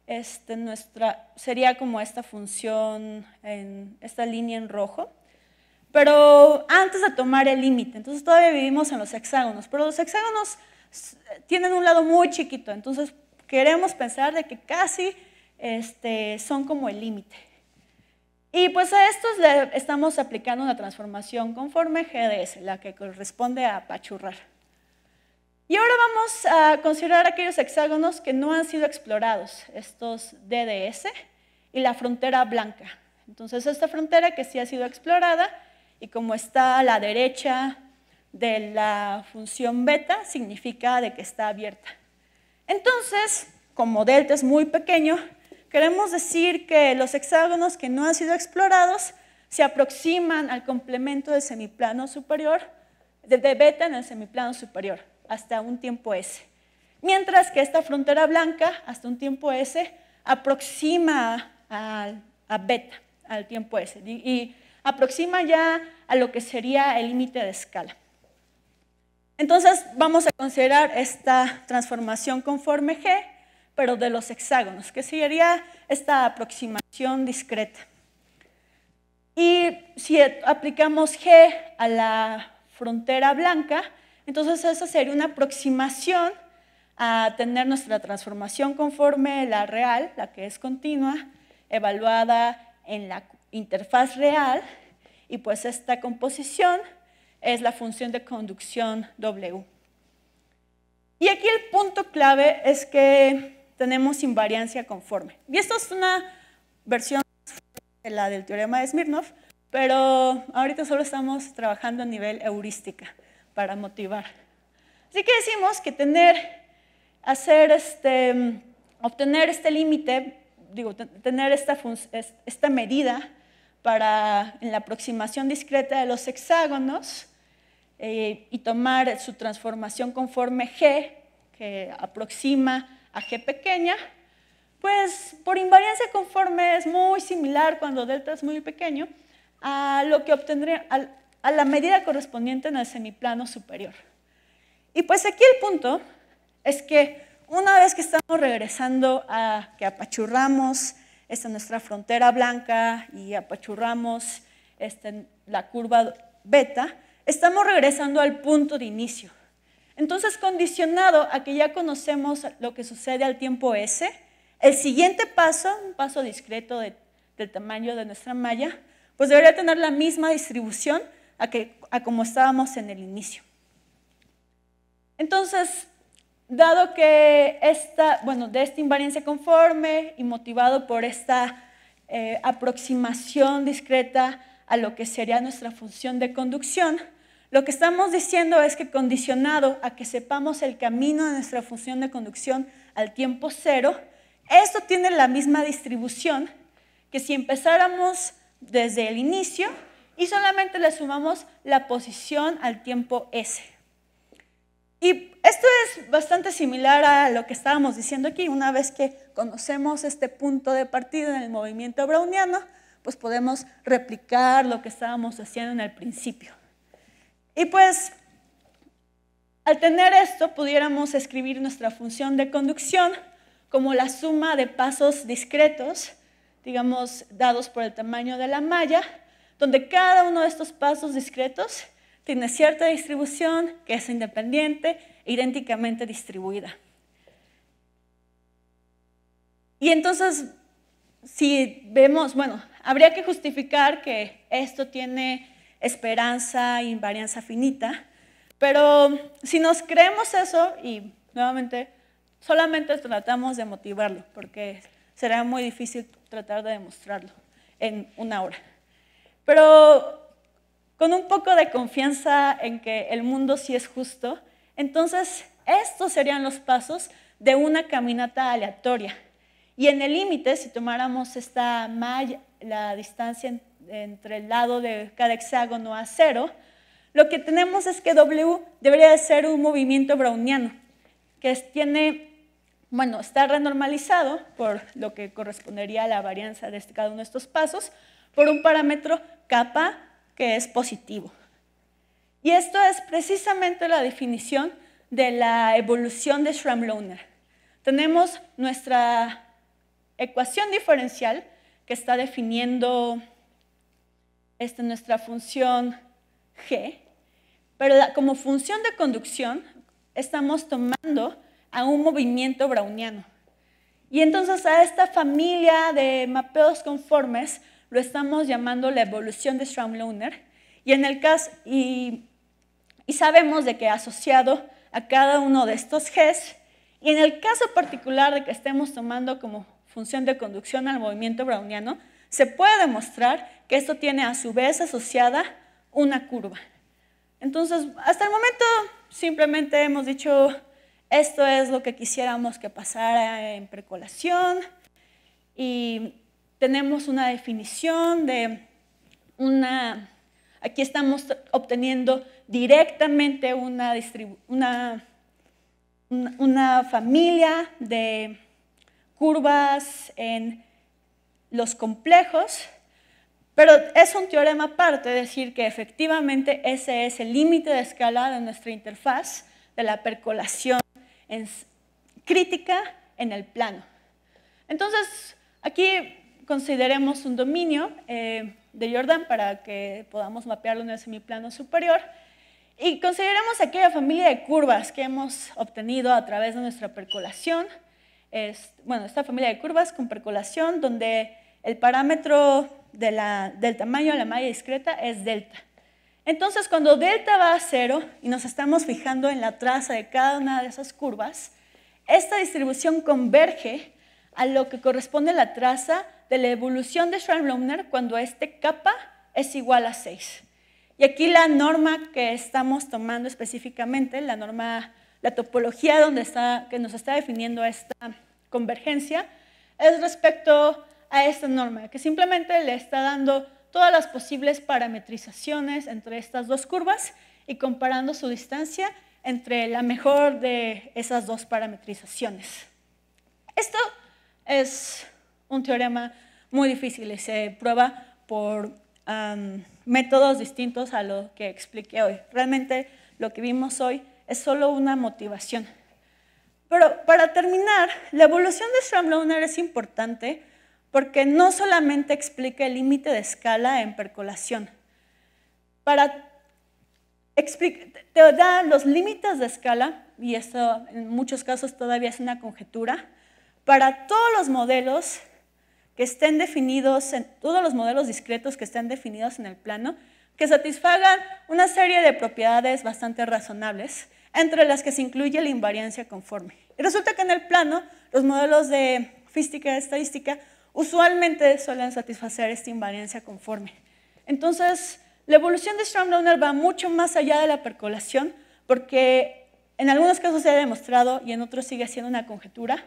este, nuestra, sería como esta función, en, esta línea en rojo, pero antes de tomar el límite. Entonces todavía vivimos en los hexágonos, pero los hexágonos eh, tienen un lado muy chiquito, entonces queremos pensar de que casi este, son como el límite. Y pues a estos le estamos aplicando una transformación conforme GDS, la que corresponde a apachurrar. Y ahora vamos a considerar aquellos hexágonos que no han sido explorados, estos DDS y la frontera blanca. Entonces, esta frontera que sí ha sido explorada y como está a la derecha de la función beta, significa de que está abierta. Entonces, como delta es muy pequeño, queremos decir que los hexágonos que no han sido explorados se aproximan al complemento del semiplano superior, de beta en el semiplano superior hasta un tiempo S. Mientras que esta frontera blanca, hasta un tiempo S, aproxima a, beta, al tiempo S, y aproxima ya a lo que sería el límite de escala. Entonces vamos a considerar esta transformación conforme G, pero de los hexágonos, que sería esta aproximación discreta. Y si aplicamos G a la frontera blanca, entonces esa sería una aproximación a tener nuestra transformación conforme la real, la que es continua, evaluada en la interfaz real, y pues esta composición es la función de conducción W. Y aquí el punto clave es que tenemos invariancia conforme. Y esto es una versión de la del teorema de Smirnov, pero ahorita solo estamos trabajando a nivel heurística para motivar. Así que decimos que tener, hacer este, obtener este límite, digo, tener esta, medida para la aproximación discreta de los hexágonos eh, y tomar su transformación conforme G, que aproxima a G pequeña, pues por invariancia conforme es muy similar cuando delta es muy pequeño a lo que obtendría, al a la medida correspondiente en el semiplano superior. Y pues aquí el punto es que una vez que estamos regresando a que apachurramos esta nuestra frontera blanca y apachurramos este, la curva beta, estamos regresando al punto de inicio. Entonces, condicionado a que ya conocemos lo que sucede al tiempo S, el siguiente paso, un paso discreto del tamaño de nuestra malla, pues debería tener la misma distribución a, que, como estábamos en el inicio. Entonces, dado que esta, bueno, de esta invariancia conforme y motivado por esta eh, aproximación discreta a lo que sería nuestra función de conducción, lo que estamos diciendo es que condicionado a que sepamos el camino de nuestra función de conducción al tiempo cero, esto tiene la misma distribución que si empezáramos desde el inicio y solamente le sumamos la posición al tiempo S. Y esto es bastante similar a lo que estábamos diciendo aquí. Una vez que conocemos este punto de partida en el movimiento browniano, pues podemos replicar lo que estábamos haciendo en el principio. Y pues al tener esto pudiéramos escribir nuestra función de conducción como la suma de pasos discretos, digamos, dados por el tamaño de la malla, donde cada uno de estos pasos discretos tiene cierta distribución que es independiente e idénticamente distribuida. Y entonces, si vemos, bueno, habría que justificar que esto tiene esperanza e invarianza finita, pero si nos creemos eso, y nuevamente, solamente tratamos de motivarlo, porque será muy difícil tratar de demostrarlo en una hora pero con un poco de confianza en que el mundo sí es justo, entonces estos serían los pasos de una caminata aleatoria. Y en el límite, si tomáramos esta malla, la distancia entre el lado de cada hexágono a cero, lo que tenemos es que W debería de ser un movimiento browniano, que tiene, bueno, está renormalizado por lo que correspondería a la varianza de este, cada uno de estos pasos, por un parámetro capa que es positivo. Y esto es precisamente la definición de la evolución de Schramm-Lohner. Tenemos nuestra ecuación diferencial que está definiendo este, nuestra función g, pero como función de conducción estamos tomando a un movimiento browniano. Y entonces a esta familia de mapeos conformes lo estamos llamando la evolución de schramm leuner y, en el caso, y, y sabemos de que asociado a cada uno de estos Gs, y en el caso particular de que estemos tomando como función de conducción al movimiento browniano, se puede demostrar que esto tiene a su vez asociada una curva. Entonces, hasta el momento simplemente hemos dicho, esto es lo que quisiéramos que pasara en precolación y tenemos una definición de una, aquí estamos obteniendo directamente una, una, una familia de curvas en los complejos, pero es un teorema aparte decir que efectivamente ese es el límite de escala de nuestra interfaz, de la percolación crítica en el plano. Entonces, aquí consideremos un dominio eh, de Jordan para que podamos mapearlo en el semiplano superior y consideremos aquella familia de curvas que hemos obtenido a través de nuestra percolación. Es, bueno, esta familia de curvas con percolación donde el parámetro de la, del tamaño de la malla discreta es delta. Entonces, cuando delta va a cero y nos estamos fijando en la traza de cada una de esas curvas, esta distribución converge a lo que corresponde a la traza de la evolución de schramm cuando este capa es igual a 6. Y aquí la norma que estamos tomando específicamente, la norma, la topología donde está, que nos está definiendo esta convergencia, es respecto a esta norma, que simplemente le está dando todas las posibles parametrizaciones entre estas dos curvas y comparando su distancia entre la mejor de esas dos parametrizaciones. Esto es un teorema muy difícil y se prueba por métodos distintos a lo que expliqué hoy. Realmente lo que vimos hoy es solo una motivación. Pero para terminar, la evolución de Schramm-Lohner es importante porque no solamente explica el límite de escala en percolación. Para te da los límites de escala, y esto en muchos casos todavía es una conjetura, para todos los modelos que estén definidos, en, todos los modelos discretos que estén definidos en el plano, que satisfagan una serie de propiedades bastante razonables, entre las que se incluye la invariancia conforme. Y resulta que en el plano, los modelos de física estadística usualmente suelen satisfacer esta invariancia conforme. Entonces, la evolución de strom va mucho más allá de la percolación, porque en algunos casos se ha demostrado y en otros sigue siendo una conjetura,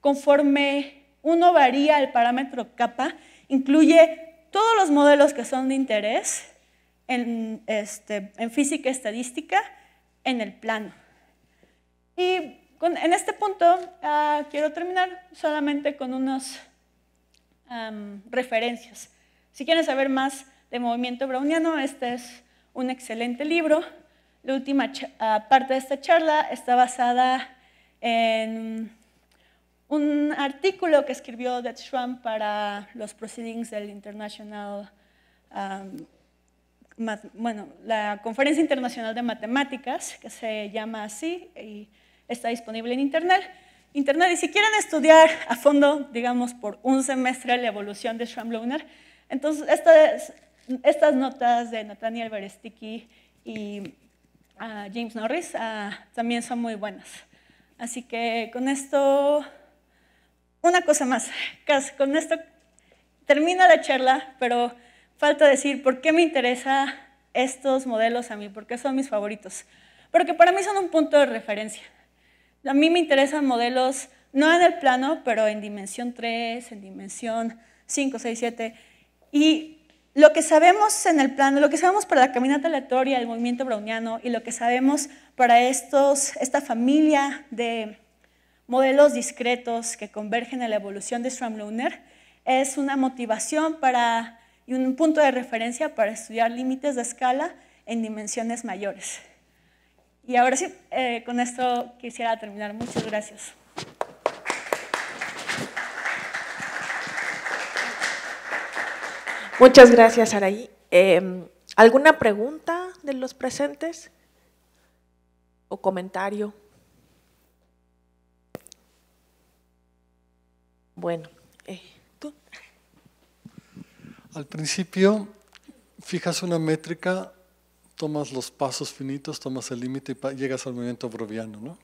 conforme uno varía el parámetro kappa, incluye todos los modelos que son de interés en, este, física estadística en el plano. Y en este punto ah, quiero terminar solamente con unas referencias. Si quieren saber más de movimiento browniano, este es un excelente libro. La última ah, parte de esta charla está basada en un artículo que escribió Dead Schramm para los proceedings del International, um, bueno, la Conferencia Internacional de Matemáticas, que se llama así y está disponible en Internet. Internet, y si quieren estudiar a fondo, digamos, por un semestre la evolución de Schramm-Lohner, entonces estas, estas notas de Nathaniel Beresticki y ah, James Norris ah, también son muy buenas. Así que con esto una cosa más, con esto termina la charla, pero falta decir por qué me interesa estos modelos a mí, por qué son mis favoritos. Porque para mí son un punto de referencia. A mí me interesan modelos, no en el plano, pero en dimensión 3, en dimensión 5, 6, 7. Y lo que sabemos en el plano, lo que sabemos para la caminata aleatoria, el movimiento browniano y lo que sabemos para estos, esta familia de modelos discretos que convergen a la evolución de lunar es una motivación para, y un punto de referencia para estudiar límites de escala en dimensiones mayores. Y ahora sí, eh, con esto quisiera terminar. Muchas gracias. Muchas gracias, Araí. Em, ¿Alguna pregunta de los presentes o comentario? Bueno, eh, tú. Al principio fijas una métrica, tomas los pasos finitos, tomas el límite y llegas al movimiento broviano, ¿no?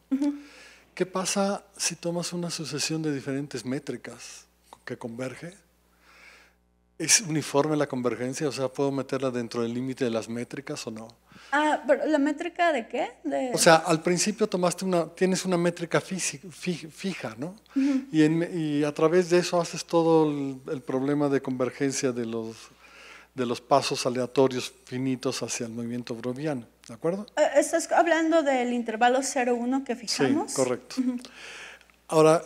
¿Qué pasa si tomas una sucesión de diferentes métricas que converge? ¿Es uniforme la convergencia? O sea, ¿puedo meterla dentro del límite de las métricas o no? Ah, pero ¿la métrica de qué? O sea, al principio tomaste una, tienes una métrica fija, ¿no? y, en, a través de eso haces todo el, problema de convergencia de los, de los pasos aleatorios finitos hacia el movimiento broviano, ¿de acuerdo? Eh, estás hablando del intervalo 0-1 que fijamos. Sí, correcto. Ahora,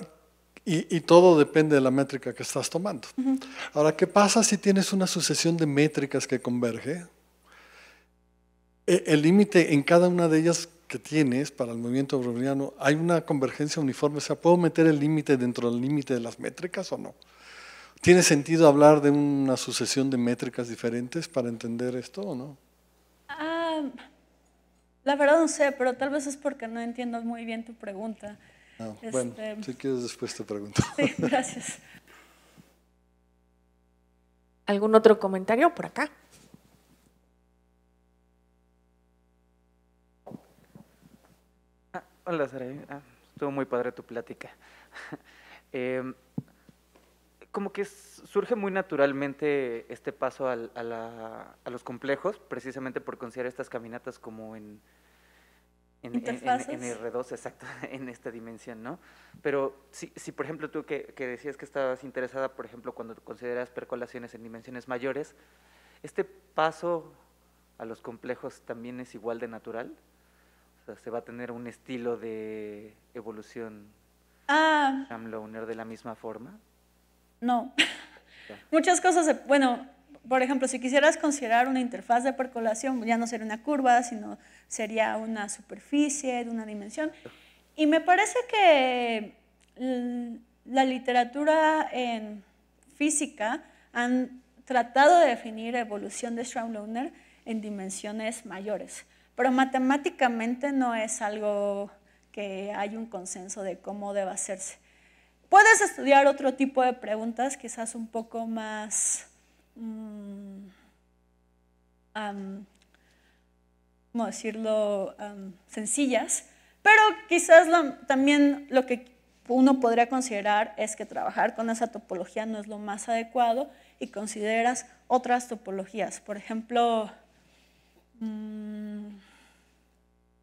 y, todo depende de la métrica que estás tomando. Ahora, ¿qué pasa si tienes una sucesión de métricas que converge? E, el límite en cada una de ellas que tienes para el movimiento browniano, ¿hay una convergencia uniforme? O sea, ¿puedo meter el límite dentro del límite de las métricas o no? ¿Tiene sentido hablar de una sucesión de métricas diferentes para entender esto o no? Ah, la verdad no sé, pero tal vez es porque no entiendo muy bien tu pregunta. Ah, este, bueno, si quieres después te pregunto. gracias. ¿Algún otro comentario por acá? Ah, hola, Sara. Ah, estuvo muy padre tu plática. Eh, como que surge muy naturalmente este paso a, a, los complejos, precisamente por considerar estas caminatas como en en, R2, exacto, en esta dimensión, ¿no? Pero si, si por ejemplo, tú que, que, decías que estabas interesada, por ejemplo, cuando consideras percolaciones en dimensiones mayores, ¿este paso a los complejos también es igual de natural? ¿se va a tener un estilo de evolución ah, de la misma forma? No. Muchas cosas, bueno, por ejemplo, si quisieras considerar una interfaz de percolación, ya no sería una curva, sino sería una superficie de una dimensión. Y me parece que la literatura en física han tratado de definir evolución de straum en dimensiones mayores, pero matemáticamente no es algo que hay un consenso de cómo debe hacerse. Puedes estudiar otro tipo de preguntas, quizás un poco más um, decirlo?, sencillas, pero quizás también lo que uno podría considerar es que trabajar con esa topología no es lo más adecuado y consideras otras topologías. Por ejemplo, mm,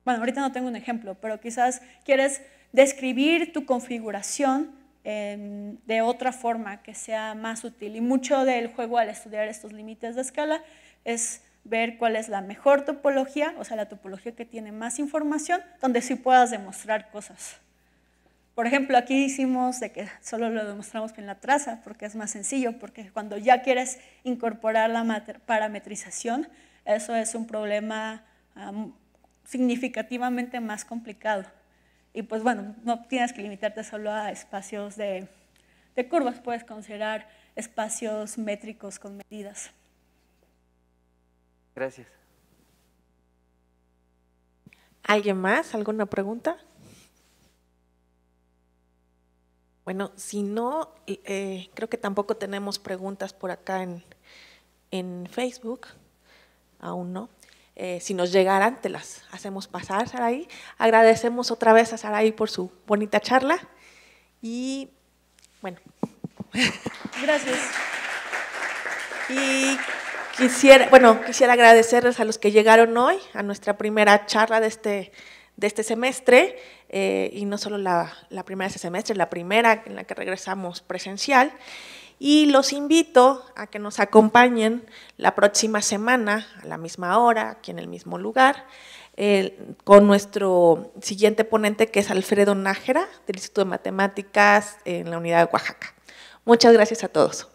bueno, ahorita no tengo un ejemplo, pero quizás quieres describir tu configuración Em, de otra forma que sea más útil. Y mucho del juego al estudiar estos límites de escala es ver cuál es la mejor topología, o sea, la topología que tiene más información, donde sí puedas demostrar cosas. Por ejemplo, aquí hicimos de que solo lo demostramos en la traza, porque es más sencillo, porque cuando ya quieres incorporar la parametrización, eso es un problema significativamente más complicado. Y pues bueno, no tienes que limitarte solo a espacios de, curvas, puedes considerar espacios métricos con medidas. Gracias. ¿Alguien más? ¿Alguna pregunta? Bueno, si no, eh, creo que tampoco tenemos preguntas por acá en, en Facebook, aún no. Eh, si nos llegaran, te las hacemos pasar, Saraí. Agradecemos otra vez a Saraí por su bonita charla y bueno. Gracias. Y quisiera, bueno, quisiera agradecerles a los que llegaron hoy a nuestra primera charla de este, de este semestre, eh, y no solo la, la primera de este semestre, la primera en la que regresamos presencial y los invito a que nos acompañen la próxima semana a la misma hora, aquí en el mismo lugar, eh, con nuestro siguiente ponente que es Alfredo Nájera del Instituto de Matemáticas en la Unidad de Oaxaca. Muchas gracias a todos.